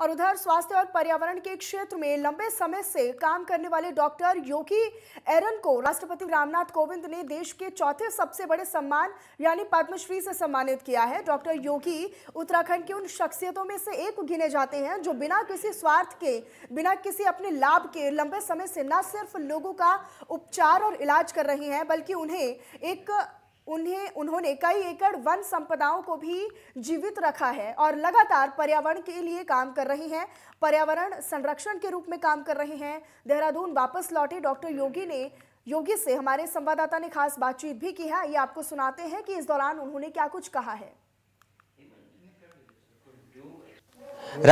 और उधर स्वास्थ्य और पर्यावरण के क्षेत्र में लंबे समय से काम करने वाले डॉक्टर योगी एरन को राष्ट्रपति रामनाथ कोविंद ने देश के चौथे सबसे बड़े सम्मान यानी पद्मश्री से सम्मानित किया है डॉक्टर योगी उत्तराखंड की उन शख्सियतों में से एक गिने जाते हैं जो बिना किसी स्वार्थ के बिना किसी अपने लाभ के लंबे समय से न सिर्फ लोगों का उपचार और इलाज कर रहे हैं बल्कि उन्हें एक उन्हें उन्होंने कई एकड़ वन संपदाओं को भी जीवित रखा है और लगातार पर्यावरण के लिए काम कर रही हैं पर्यावरण संरक्षण के रूप में काम कर रहे हैं देहरादून वापस लौटे डॉक्टर योगी ने योगी से हमारे संवाददाता ने खास बातचीत भी की है ये आपको सुनाते हैं कि इस दौरान उन्होंने क्या कुछ कहा है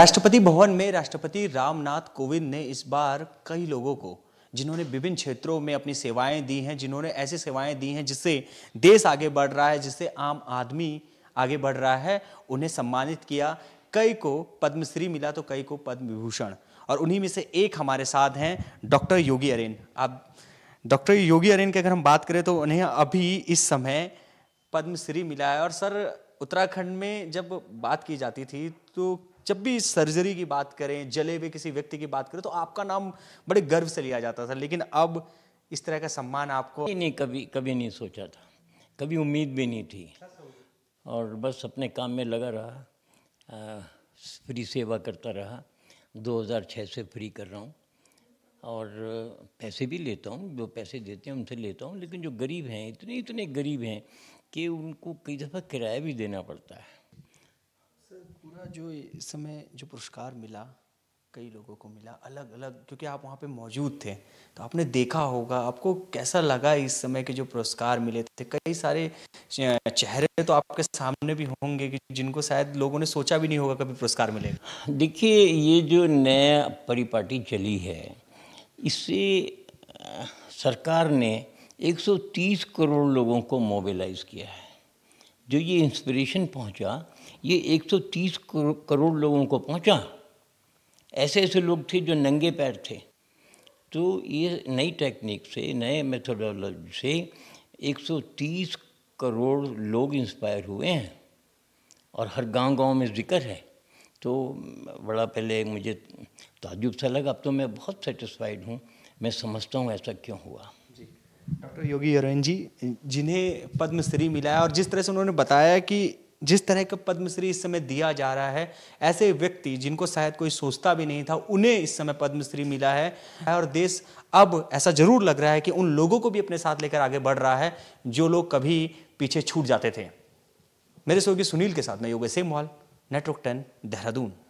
राष्ट्रपति भवन में राष्ट्रपति रामनाथ कोविंद ने इस बार कई लोगों को जिन्होंने विभिन्न क्षेत्रों में अपनी सेवाएं दी हैं जिन्होंने ऐसी सेवाएं दी हैं जिससे देश आगे बढ़ रहा है जिससे आम आदमी आगे बढ़ रहा है उन्हें सम्मानित किया कई को पद्मश्री मिला तो कई को पद्म विभूषण और उन्हीं में से एक हमारे साथ हैं डॉक्टर योगी अरेन अब डॉक्टर योगी अरेन की अगर हम बात करें तो उन्हें अभी इस समय पद्मश्री मिला है और सर उत्तराखंड में जब बात की जाती थी तो जब भी सर्जरी की बात करें जले हुए किसी व्यक्ति की बात करें तो आपका नाम बड़े गर्व से लिया जाता था लेकिन अब इस तरह का सम्मान आपको नहीं कभी कभी नहीं सोचा था कभी उम्मीद भी नहीं थी और बस अपने काम में लगा रहा फ्री सेवा करता रहा 2006 से फ्री कर रहा हूँ और पैसे भी लेता हूँ जो पैसे देते हैं उनसे लेता हूँ लेकिन जो गरीब हैं इतने इतने गरीब हैं कि उनको कई दफ़ा किराया भी देना पड़ता है पूरा जो इस समय जो पुरस्कार मिला कई लोगों को मिला अलग अलग क्योंकि आप वहाँ पे मौजूद थे तो आपने देखा होगा आपको कैसा लगा इस समय के जो पुरस्कार मिले थे कई सारे चेहरे तो आपके सामने भी होंगे कि जिनको शायद लोगों ने सोचा भी नहीं होगा कभी पुरस्कार मिलेगा देखिए ये जो नया परिपाटी चली है इससे सरकार ने 130 करोड़ लोगों को मोबिलाइज किया है जो ये इंस्पिरेशन पहुंचा ये 130 करोड़ लोगों को पहुंचा ऐसे ऐसे लोग थे जो नंगे पैर थे तो ये नई टेक्निक से नए मेथोडोलॉजी से 130 करोड़ लोग इंस्पायर हुए हैं और हर गांव गांव में जिक्र है तो बड़ा पहले मुझे ताजुब सा लगा अब तो मैं बहुत सेटिस्फाइड हूँ मैं समझता हूँ ऐसा क्यों हुआ डॉक्टर योगी अरविंद जी जिन्हें पद्मश्री मिला है और जिस तरह से उन्होंने बताया कि जिस तरह का पद्मश्री इस समय दिया जा रहा है ऐसे व्यक्ति जिनको शायद कोई सोचता भी नहीं था उन्हें इस समय पद्मश्री मिला है और देश अब ऐसा जरूर लग रहा है कि उन लोगों को भी अपने साथ लेकर आगे बढ़ रहा है जो लोग कभी पीछे छूट जाते थे मेरे सहयोगी सुनील के साथ मैं योगेश सेमवाल नेटवर्क टेन देहरादून